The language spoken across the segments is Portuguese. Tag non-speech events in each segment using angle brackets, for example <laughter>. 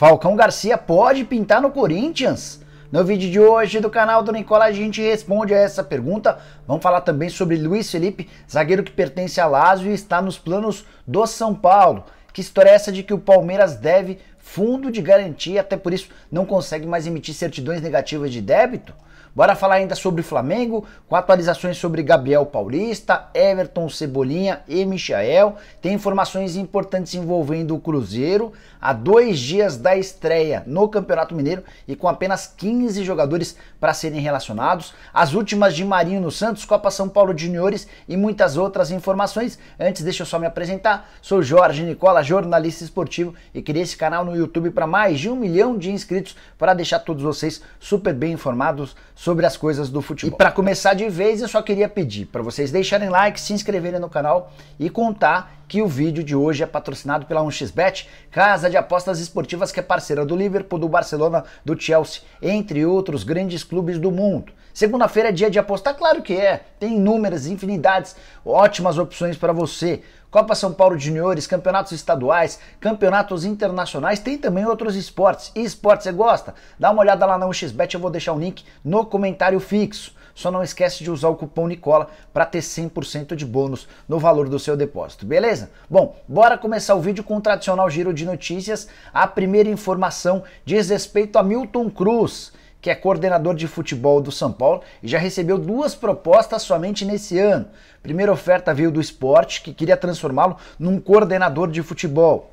Falcão Garcia pode pintar no Corinthians? No vídeo de hoje do canal do Nicolás a gente responde a essa pergunta. Vamos falar também sobre Luiz Felipe, zagueiro que pertence a Lazio e está nos planos do São Paulo. Que história é essa de que o Palmeiras deve fundo de garantia, até por isso não consegue mais emitir certidões negativas de débito? Bora falar ainda sobre Flamengo, com atualizações sobre Gabriel Paulista, Everton Cebolinha e Michael. Tem informações importantes envolvendo o Cruzeiro a dois dias da estreia no Campeonato Mineiro e com apenas 15 jogadores para serem relacionados. As últimas de Marinho no Santos, Copa São Paulo de Juniores e muitas outras informações. Antes, deixa eu só me apresentar. Sou Jorge Nicola, jornalista esportivo e criei esse canal no YouTube para mais de um milhão de inscritos para deixar todos vocês super bem informados sobre sobre as coisas do futebol. E para começar de vez, eu só queria pedir para vocês deixarem like, se inscreverem no canal e contar que o vídeo de hoje é patrocinado pela 1xBet, casa de apostas esportivas que é parceira do Liverpool, do Barcelona, do Chelsea, entre outros grandes clubes do mundo. Segunda-feira é dia de apostar, claro que é. Tem inúmeras, infinidades, ótimas opções para você. Copa São Paulo de Juniores, campeonatos estaduais, campeonatos internacionais, tem também outros esportes. E esportes você gosta? Dá uma olhada lá na XBet, eu vou deixar o link no comentário fixo. Só não esquece de usar o cupom Nicola para ter 100% de bônus no valor do seu depósito, beleza? Bom, bora começar o vídeo com o tradicional giro de notícias. A primeira informação diz respeito a Milton Cruz que é coordenador de futebol do São Paulo e já recebeu duas propostas somente nesse ano. A primeira oferta veio do esporte, que queria transformá-lo num coordenador de futebol.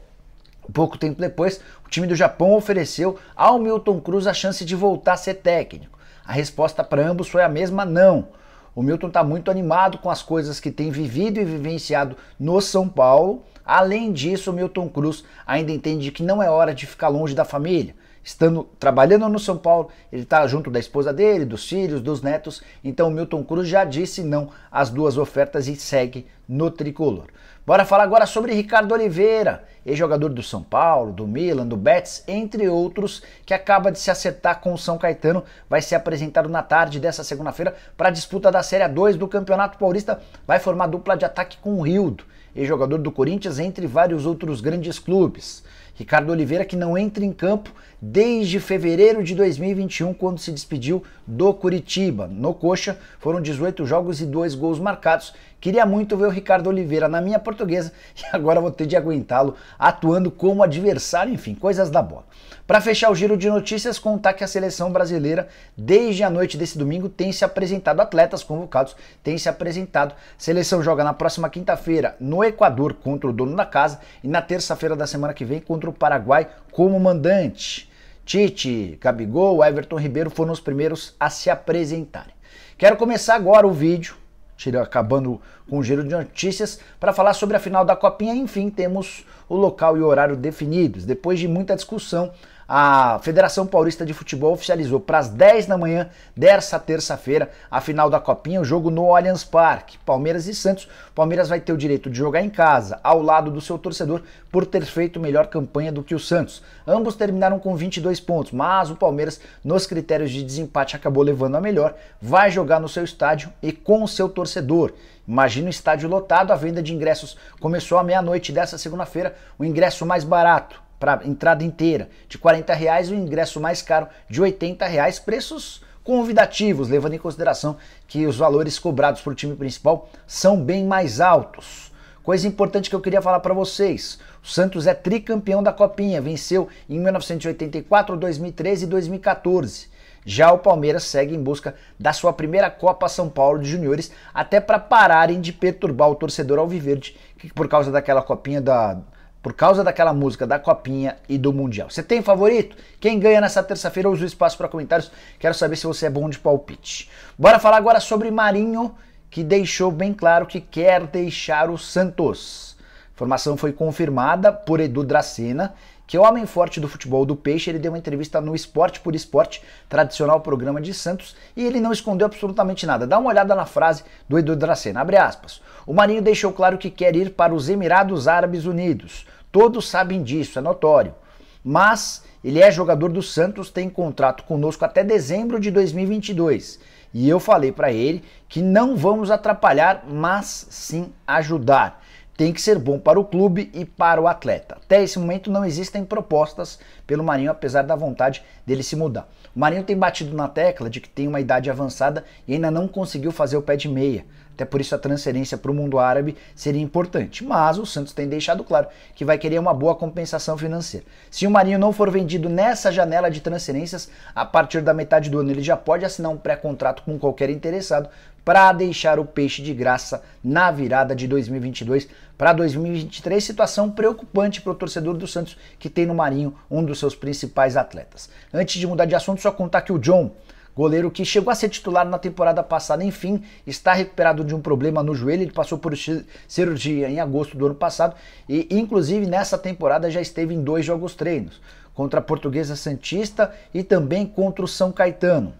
Pouco tempo depois, o time do Japão ofereceu ao Milton Cruz a chance de voltar a ser técnico. A resposta para ambos foi a mesma não. O Milton está muito animado com as coisas que tem vivido e vivenciado no São Paulo. Além disso, o Milton Cruz ainda entende que não é hora de ficar longe da família estando trabalhando no São Paulo, ele está junto da esposa dele, dos filhos, dos netos. Então o Milton Cruz já disse não às duas ofertas e segue no tricolor. Bora falar agora sobre Ricardo Oliveira, ex-jogador do São Paulo, do Milan, do Betis, entre outros, que acaba de se acertar com o São Caetano, vai ser apresentado na tarde dessa segunda-feira para a disputa da Série 2 do Campeonato Paulista, vai formar dupla de ataque com o Rildo ex-jogador do Corinthians, entre vários outros grandes clubes. Ricardo Oliveira, que não entra em campo desde fevereiro de 2021, quando se despediu do Curitiba. No Coxa, foram 18 jogos e 2 gols marcados Queria muito ver o Ricardo Oliveira na minha portuguesa <laughs> e agora vou ter de aguentá-lo atuando como adversário, enfim, coisas da bola. Para fechar o giro de notícias, contar que a seleção brasileira, desde a noite desse domingo, tem se apresentado, atletas convocados têm se apresentado. A seleção joga na próxima quinta-feira no Equador contra o dono da casa e na terça-feira da semana que vem contra o Paraguai como mandante. Tite, Gabigol, Everton Ribeiro foram os primeiros a se apresentarem. Quero começar agora o vídeo tira, acabando com o giro de notícias, para falar sobre a final da Copinha. Enfim, temos o local e o horário definidos. Depois de muita discussão, a Federação Paulista de Futebol oficializou para as 10 da manhã dessa terça-feira a final da Copinha, o jogo no Allianz Parque. Palmeiras e Santos. Palmeiras vai ter o direito de jogar em casa, ao lado do seu torcedor, por ter feito melhor campanha do que o Santos. Ambos terminaram com 22 pontos, mas o Palmeiras, nos critérios de desempate, acabou levando a melhor. Vai jogar no seu estádio e com o seu torcedor. Imagina o estádio lotado, a venda de ingressos começou à meia-noite dessa segunda-feira, o ingresso mais barato para entrada inteira, de 40 reais o ingresso mais caro de 80 reais, preços convidativos, levando em consideração que os valores cobrados por time principal são bem mais altos. Coisa importante que eu queria falar para vocês: o Santos é tricampeão da Copinha, venceu em 1984, 2013 e 2014. Já o Palmeiras segue em busca da sua primeira Copa São Paulo de Juniores, até para pararem de perturbar o torcedor alviverde, que por causa daquela copinha da por causa daquela música da Copinha e do Mundial. Você tem favorito? Quem ganha nessa terça-feira? Usa o espaço para comentários. Quero saber se você é bom de palpite. Bora falar agora sobre Marinho, que deixou bem claro que quer deixar o Santos. A informação foi confirmada por Edu Dracena, que é o homem forte do futebol do Peixe. Ele deu uma entrevista no Esporte por Esporte, tradicional programa de Santos, e ele não escondeu absolutamente nada. Dá uma olhada na frase do Edu Dracena, abre aspas. O Marinho deixou claro que quer ir para os Emirados Árabes Unidos. Todos sabem disso, é notório. Mas ele é jogador do Santos, tem contrato conosco até dezembro de 2022. E eu falei para ele que não vamos atrapalhar, mas sim ajudar. Tem que ser bom para o clube e para o atleta. Até esse momento não existem propostas pelo Marinho, apesar da vontade dele se mudar. O Marinho tem batido na tecla de que tem uma idade avançada e ainda não conseguiu fazer o pé de meia. Até por isso a transferência para o mundo árabe seria importante. Mas o Santos tem deixado claro que vai querer uma boa compensação financeira. Se o Marinho não for vendido nessa janela de transferências, a partir da metade do ano ele já pode assinar um pré-contrato com qualquer interessado para deixar o peixe de graça na virada de 2022 para 2023. Situação preocupante para o torcedor do Santos que tem no Marinho um dos seus principais atletas. Antes de mudar de assunto, só contar que o John goleiro que chegou a ser titular na temporada passada, enfim, está recuperado de um problema no joelho, ele passou por cirurgia em agosto do ano passado e inclusive nessa temporada já esteve em dois jogos treinos, contra a Portuguesa Santista e também contra o São Caetano.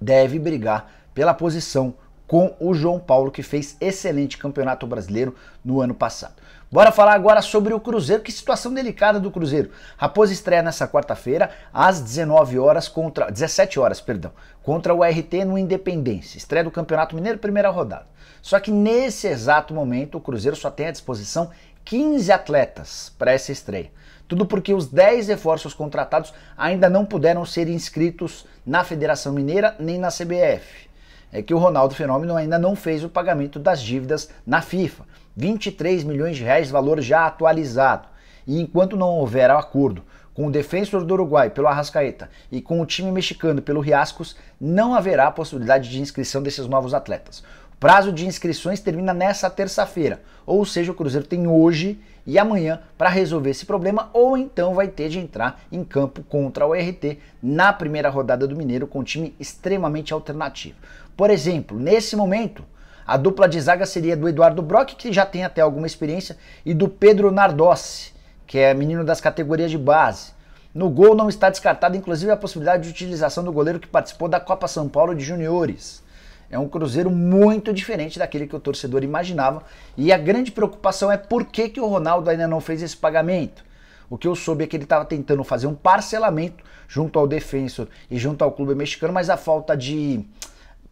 Deve brigar pela posição com o João Paulo que fez excelente campeonato brasileiro no ano passado. Bora falar agora sobre o Cruzeiro, que situação delicada do Cruzeiro. Raposa estreia nessa quarta-feira às 19 horas contra 17 horas, perdão, contra o RT no Independência. Estreia do Campeonato Mineiro, primeira rodada. Só que nesse exato momento o Cruzeiro só tem à disposição 15 atletas para essa estreia. Tudo porque os 10 reforços contratados ainda não puderam ser inscritos na Federação Mineira nem na CBF é que o Ronaldo Fenômeno ainda não fez o pagamento das dívidas na FIFA. 23 milhões de reais, valor já atualizado. E enquanto não houver acordo com o defensor do Uruguai pelo Arrascaeta e com o time mexicano pelo Riascos, não haverá possibilidade de inscrição desses novos atletas. O prazo de inscrições termina nessa terça-feira, ou seja, o Cruzeiro tem hoje e amanhã para resolver esse problema, ou então vai ter de entrar em campo contra o RT na primeira rodada do Mineiro com um time extremamente alternativo. Por exemplo, nesse momento, a dupla de zaga seria do Eduardo Brock, que já tem até alguma experiência, e do Pedro Nardossi, que é menino das categorias de base. No gol não está descartada, inclusive, a possibilidade de utilização do goleiro que participou da Copa São Paulo de Juniores. É um Cruzeiro muito diferente daquele que o torcedor imaginava, e a grande preocupação é por que, que o Ronaldo ainda não fez esse pagamento. O que eu soube é que ele estava tentando fazer um parcelamento junto ao defensor e junto ao clube mexicano, mas a falta de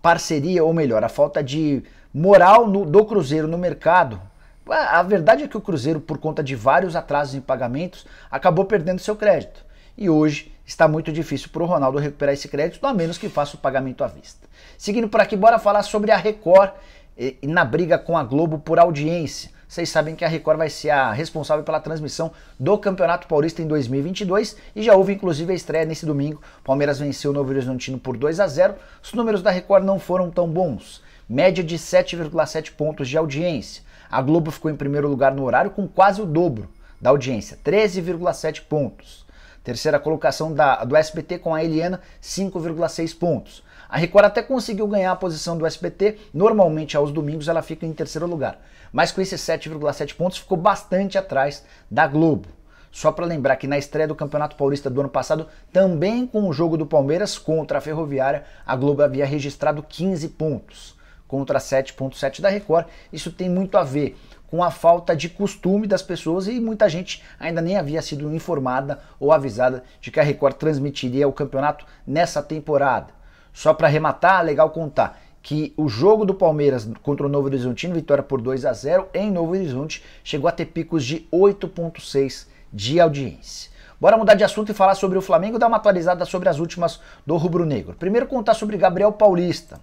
parceria, ou melhor, a falta de moral no, do Cruzeiro no mercado. A verdade é que o Cruzeiro, por conta de vários atrasos em pagamentos, acabou perdendo seu crédito. E hoje está muito difícil para o Ronaldo recuperar esse crédito, a menos que faça o pagamento à vista. Seguindo por aqui, bora falar sobre a Record eh, na briga com a Globo por audiência. Vocês sabem que a Record vai ser a responsável pela transmissão do Campeonato Paulista em 2022 e já houve inclusive a estreia nesse domingo. Palmeiras venceu o Novo Horizontino por 2 a 0. Os números da Record não foram tão bons. Média de 7,7 pontos de audiência. A Globo ficou em primeiro lugar no horário com quase o dobro da audiência, 13,7 pontos. Terceira colocação da, do SBT com a Eliana, 5,6 pontos. A Record até conseguiu ganhar a posição do SBT, normalmente aos domingos ela fica em terceiro lugar mas com esses 7,7 pontos ficou bastante atrás da Globo. Só para lembrar que na estreia do Campeonato Paulista do ano passado, também com o jogo do Palmeiras contra a Ferroviária, a Globo havia registrado 15 pontos contra 7,7 da Record. Isso tem muito a ver com a falta de costume das pessoas e muita gente ainda nem havia sido informada ou avisada de que a Record transmitiria o campeonato nessa temporada. Só para arrematar, legal contar que o jogo do Palmeiras contra o Novo Horizontino, vitória por 2 a 0 em Novo Horizonte, chegou a ter picos de 8.6 de audiência. Bora mudar de assunto e falar sobre o Flamengo dar uma atualizada sobre as últimas do Rubro Negro. Primeiro contar sobre Gabriel Paulista.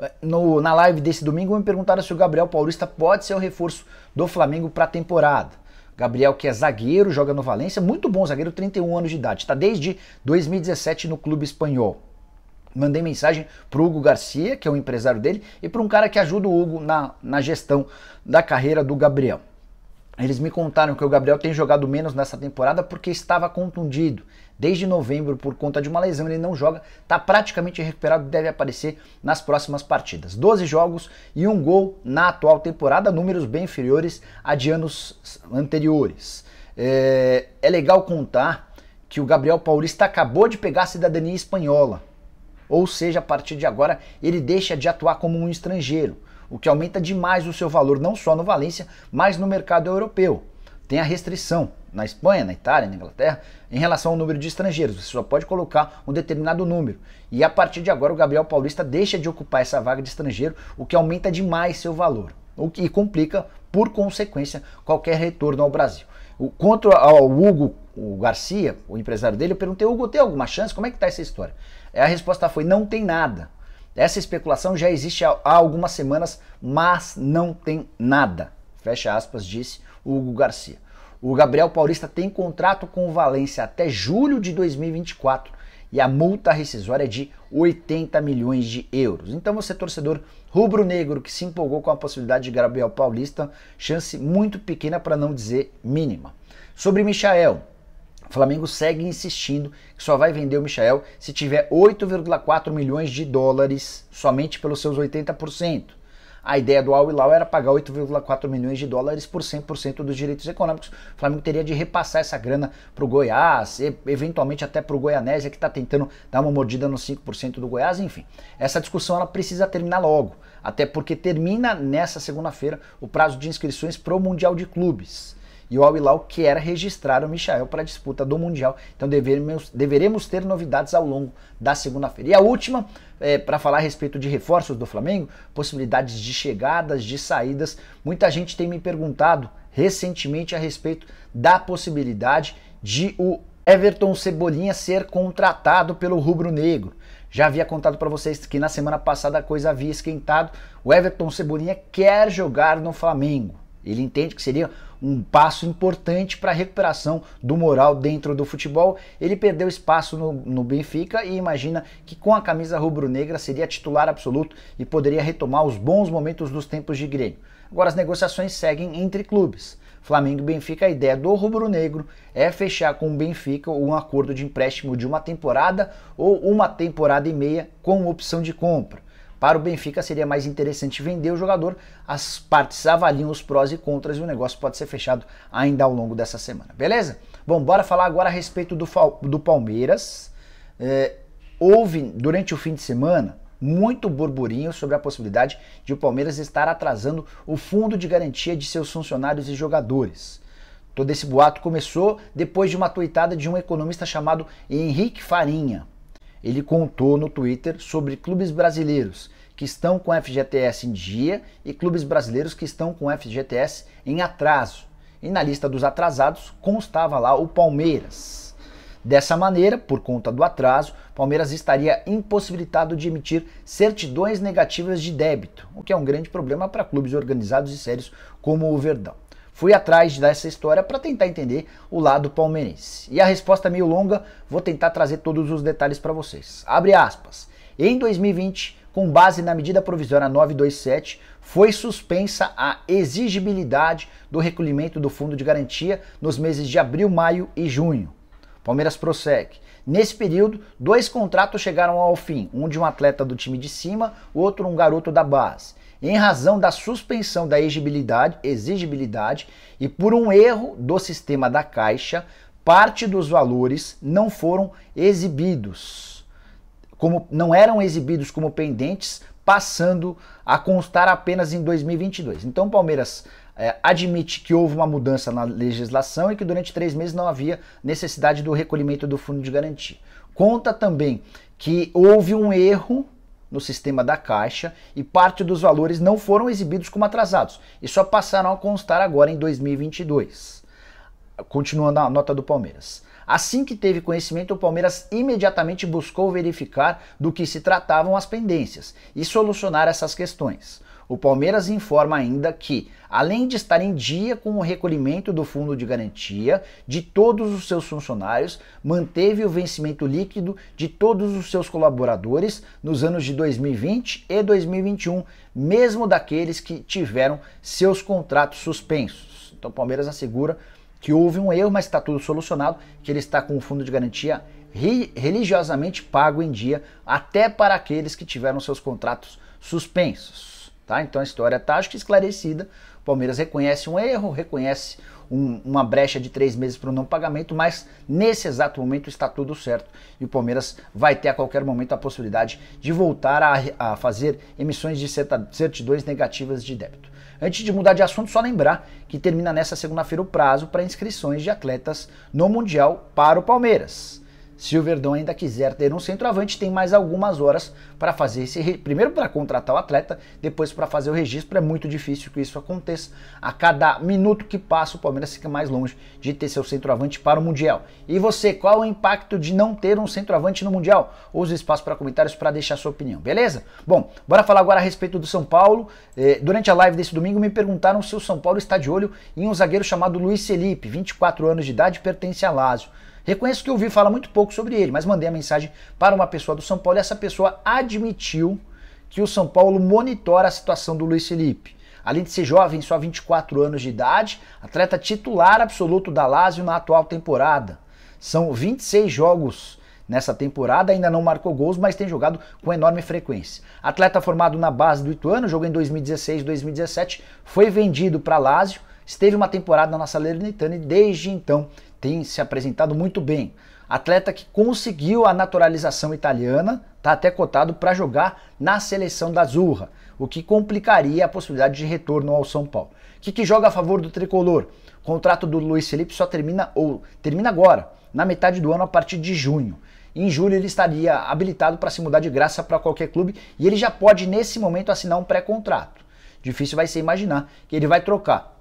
É, no, na live desse domingo me perguntaram se o Gabriel Paulista pode ser o reforço do Flamengo para a temporada. Gabriel, que é zagueiro, joga no Valência, muito bom zagueiro, 31 anos de idade, está desde 2017 no clube espanhol. Mandei mensagem para o Hugo Garcia, que é o empresário dele, e para um cara que ajuda o Hugo na, na gestão da carreira do Gabriel. Eles me contaram que o Gabriel tem jogado menos nessa temporada porque estava contundido. Desde novembro, por conta de uma lesão, ele não joga, está praticamente recuperado e deve aparecer nas próximas partidas. 12 jogos e um gol na atual temporada, números bem inferiores a de anos anteriores. É, é legal contar que o Gabriel Paulista acabou de pegar a cidadania espanhola ou seja, a partir de agora ele deixa de atuar como um estrangeiro, o que aumenta demais o seu valor não só no Valência, mas no mercado europeu. Tem a restrição na Espanha, na Itália, na Inglaterra, em relação ao número de estrangeiros. Você só pode colocar um determinado número. E a partir de agora o Gabriel Paulista deixa de ocupar essa vaga de estrangeiro, o que aumenta demais seu valor, o que complica, por consequência, qualquer retorno ao Brasil. O, contra o Hugo o Garcia, o empresário dele, eu perguntei, Hugo, tem alguma chance? Como é que tá essa história? A resposta foi, não tem nada. Essa especulação já existe há algumas semanas, mas não tem nada. Fecha aspas, disse o Hugo Garcia. O Gabriel Paulista tem contrato com o Valência até julho de 2024 e a multa rescisória é de 80 milhões de euros. Então você torcedor rubro-negro que se empolgou com a possibilidade de Gabriel Paulista, chance muito pequena para não dizer mínima. Sobre Michael, o Flamengo segue insistindo que só vai vender o Michel se tiver 8,4 milhões de dólares somente pelos seus 80%. A ideia do Al Hilal era pagar 8,4 milhões de dólares por 100% dos direitos econômicos. O Flamengo teria de repassar essa grana para o Goiás, e, eventualmente até para o Goianésia, que está tentando dar uma mordida nos 5% do Goiás. Enfim, essa discussão ela precisa terminar logo, até porque termina nessa segunda-feira o prazo de inscrições para o Mundial de Clubes e o Al Hilal quer registrar o Michael para a disputa do Mundial. Então deveremos, deveremos ter novidades ao longo da segunda-feira. E a última, é, para falar a respeito de reforços do Flamengo, possibilidades de chegadas, de saídas. Muita gente tem me perguntado recentemente a respeito da possibilidade de o Everton Cebolinha ser contratado pelo Rubro Negro. Já havia contado para vocês que na semana passada a coisa havia esquentado. O Everton Cebolinha quer jogar no Flamengo. Ele entende que seria um passo importante para a recuperação do moral dentro do futebol. Ele perdeu espaço no, no Benfica e imagina que com a camisa rubro-negra seria titular absoluto e poderia retomar os bons momentos dos tempos de Grêmio. Agora as negociações seguem entre clubes. Flamengo e Benfica, a ideia do rubro-negro é fechar com o Benfica um acordo de empréstimo de uma temporada ou uma temporada e meia com opção de compra. Para o Benfica seria mais interessante vender o jogador, as partes avaliam os prós e contras e o negócio pode ser fechado ainda ao longo dessa semana, beleza? Bom, bora falar agora a respeito do, do Palmeiras. É, houve, durante o fim de semana, muito burburinho sobre a possibilidade de o Palmeiras estar atrasando o fundo de garantia de seus funcionários e jogadores. Todo esse boato começou depois de uma tuitada de um economista chamado Henrique Farinha ele contou no Twitter sobre clubes brasileiros que estão com FGTS em dia e clubes brasileiros que estão com FGTS em atraso. E na lista dos atrasados constava lá o Palmeiras. Dessa maneira, por conta do atraso, Palmeiras estaria impossibilitado de emitir certidões negativas de débito, o que é um grande problema para clubes organizados e sérios como o Verdão. Fui atrás dessa história para tentar entender o lado palmeirense. E a resposta é meio longa, vou tentar trazer todos os detalhes para vocês. Abre aspas. Em 2020, com base na medida provisória 927, foi suspensa a exigibilidade do recolhimento do fundo de garantia nos meses de abril, maio e junho. Palmeiras prossegue. Nesse período, dois contratos chegaram ao fim, um de um atleta do time de cima, outro um garoto da base em razão da suspensão da exigibilidade, exigibilidade e por um erro do sistema da Caixa, parte dos valores não foram exibidos, como não eram exibidos como pendentes, passando a constar apenas em 2022. Então o Palmeiras é, admite que houve uma mudança na legislação e que durante três meses não havia necessidade do recolhimento do fundo de garantia. Conta também que houve um erro no sistema da Caixa e parte dos valores não foram exibidos como atrasados e só passaram a constar agora em 2022. Continuando a nota do Palmeiras. Assim que teve conhecimento, o Palmeiras imediatamente buscou verificar do que se tratavam as pendências e solucionar essas questões. O Palmeiras informa ainda que, além de estar em dia com o recolhimento do fundo de garantia de todos os seus funcionários, manteve o vencimento líquido de todos os seus colaboradores nos anos de 2020 e 2021, mesmo daqueles que tiveram seus contratos suspensos. Então, o Palmeiras assegura que houve um erro, mas está tudo solucionado, que ele está com o fundo de garantia religiosamente pago em dia, até para aqueles que tiveram seus contratos suspensos. Tá? Então a história tá, acho que esclarecida. O Palmeiras reconhece um erro, reconhece um, uma brecha de três meses para o não pagamento, mas nesse exato momento está tudo certo e o Palmeiras vai ter a qualquer momento a possibilidade de voltar a, a fazer emissões de certidões negativas de débito. Antes de mudar de assunto, só lembrar que termina nesta segunda-feira o prazo para inscrições de atletas no Mundial para o Palmeiras. Se o Verdão ainda quiser ter um centroavante, tem mais algumas horas para fazer esse re... primeiro para contratar o atleta, depois para fazer o registro. É muito difícil que isso aconteça. A cada minuto que passa, o Palmeiras fica mais longe de ter seu centroavante para o Mundial. E você, qual o impacto de não ter um centroavante no Mundial? Use espaço para comentários para deixar sua opinião, beleza? Bom, bora falar agora a respeito do São Paulo. É, durante a live desse domingo, me perguntaram se o São Paulo está de olho em um zagueiro chamado Luiz Felipe, 24 anos de idade, pertence a Lazio. Reconheço que ouvi falar muito pouco sobre ele, mas mandei a mensagem para uma pessoa do São Paulo e essa pessoa admitiu que o São Paulo monitora a situação do Luiz Felipe. Além de ser jovem, só 24 anos de idade, atleta titular absoluto da Lazio na atual temporada. São 26 jogos nessa temporada, ainda não marcou gols, mas tem jogado com enorme frequência. Atleta formado na base do Ituano, jogou em 2016 2017, foi vendido para Lazio, esteve uma temporada na Salernitana e desde então tem se apresentado muito bem. Atleta que conseguiu a naturalização italiana, está até cotado para jogar na seleção da Azurra, o que complicaria a possibilidade de retorno ao São Paulo. O que, que joga a favor do tricolor? O contrato do Luiz Felipe só termina ou termina agora, na metade do ano, a partir de junho. Em julho ele estaria habilitado para se mudar de graça para qualquer clube e ele já pode nesse momento assinar um pré-contrato. Difícil vai ser imaginar que ele vai trocar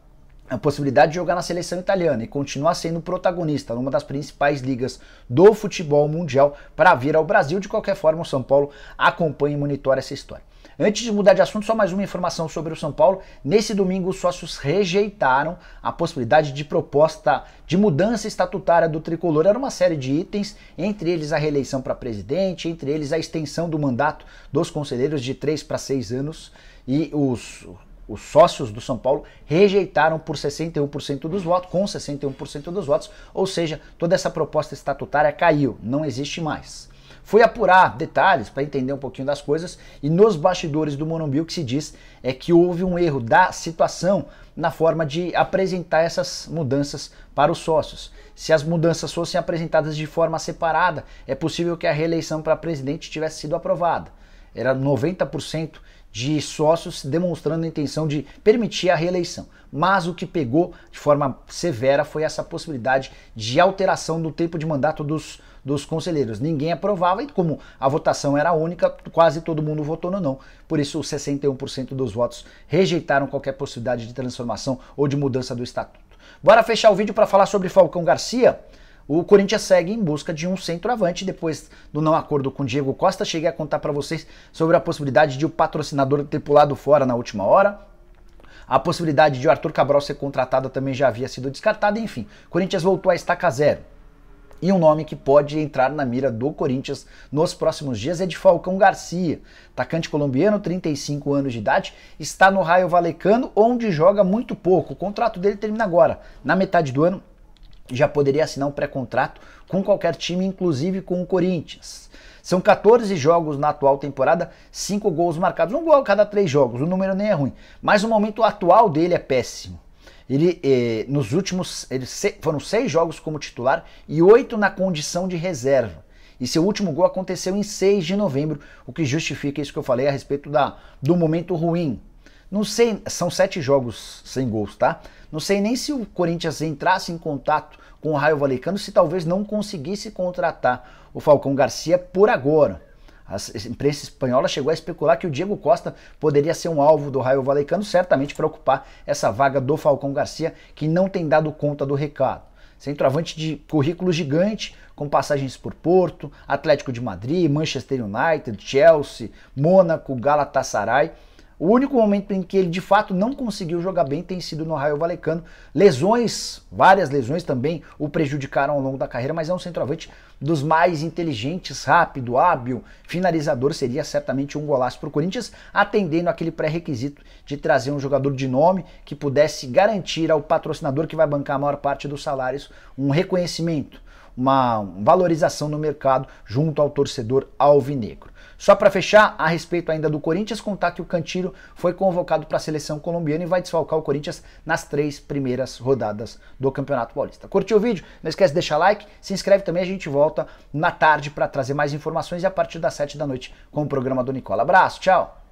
a possibilidade de jogar na seleção italiana e continuar sendo protagonista numa das principais ligas do futebol mundial para vir ao Brasil. De qualquer forma, o São Paulo acompanha e monitora essa história. Antes de mudar de assunto, só mais uma informação sobre o São Paulo. Nesse domingo, os sócios rejeitaram a possibilidade de proposta de mudança estatutária do tricolor. Era uma série de itens, entre eles a reeleição para presidente, entre eles a extensão do mandato dos conselheiros de 3 para 6 anos e os os sócios do São Paulo rejeitaram por 61% dos votos, com 61% dos votos, ou seja, toda essa proposta estatutária caiu, não existe mais. Fui apurar detalhes para entender um pouquinho das coisas e nos bastidores do Morumbi o que se diz é que houve um erro da situação na forma de apresentar essas mudanças para os sócios. Se as mudanças fossem apresentadas de forma separada, é possível que a reeleição para presidente tivesse sido aprovada. Era 90% de sócios demonstrando a intenção de permitir a reeleição. Mas o que pegou de forma severa foi essa possibilidade de alteração do tempo de mandato dos, dos conselheiros. Ninguém aprovava e, como a votação era única, quase todo mundo votou no não. Por isso, 61% dos votos rejeitaram qualquer possibilidade de transformação ou de mudança do estatuto. Bora fechar o vídeo para falar sobre Falcão Garcia? O Corinthians segue em busca de um centroavante. Depois do não acordo com Diego Costa, cheguei a contar para vocês sobre a possibilidade de o patrocinador ter pulado fora na última hora. A possibilidade de o Arthur Cabral ser contratado também já havia sido descartada. Enfim, Corinthians voltou à estaca zero. E um nome que pode entrar na mira do Corinthians nos próximos dias é de Falcão Garcia, atacante colombiano, 35 anos de idade, está no Raio Valecano, onde joga muito pouco. O contrato dele termina agora, na metade do ano, já poderia assinar um pré-contrato com qualquer time, inclusive com o Corinthians. São 14 jogos na atual temporada, 5 gols marcados, um gol a cada 3 jogos, o número nem é ruim, mas o momento atual dele é péssimo. Ele eh, nos últimos ele, foram seis jogos como titular e oito na condição de reserva. E seu último gol aconteceu em 6 de novembro, o que justifica isso que eu falei a respeito da, do momento ruim não sei, são sete jogos sem gols, tá? Não sei nem se o Corinthians entrasse em contato com o Raio Valecano se talvez não conseguisse contratar o Falcão Garcia por agora. A imprensa espanhola chegou a especular que o Diego Costa poderia ser um alvo do Raio Valecano, certamente para ocupar essa vaga do Falcão Garcia, que não tem dado conta do recado. Centroavante de currículo gigante, com passagens por Porto, Atlético de Madrid, Manchester United, Chelsea, Mônaco, Galatasaray o único momento em que ele de fato não conseguiu jogar bem tem sido no Raio Valecano. Lesões, várias lesões também o prejudicaram ao longo da carreira, mas é um centroavante dos mais inteligentes, rápido, hábil, finalizador. Seria certamente um golaço para o Corinthians, atendendo aquele pré-requisito de trazer um jogador de nome que pudesse garantir ao patrocinador que vai bancar a maior parte dos salários um reconhecimento, uma valorização no mercado junto ao torcedor alvinegro. Só para fechar, a respeito ainda do Corinthians, contar que o Cantilho foi convocado para a seleção colombiana e vai desfalcar o Corinthians nas três primeiras rodadas do Campeonato Paulista. Curtiu o vídeo? Não esquece de deixar like, se inscreve também, a gente volta na tarde para trazer mais informações e a partir das 7 da noite com o programa do Nicola. Abraço, tchau!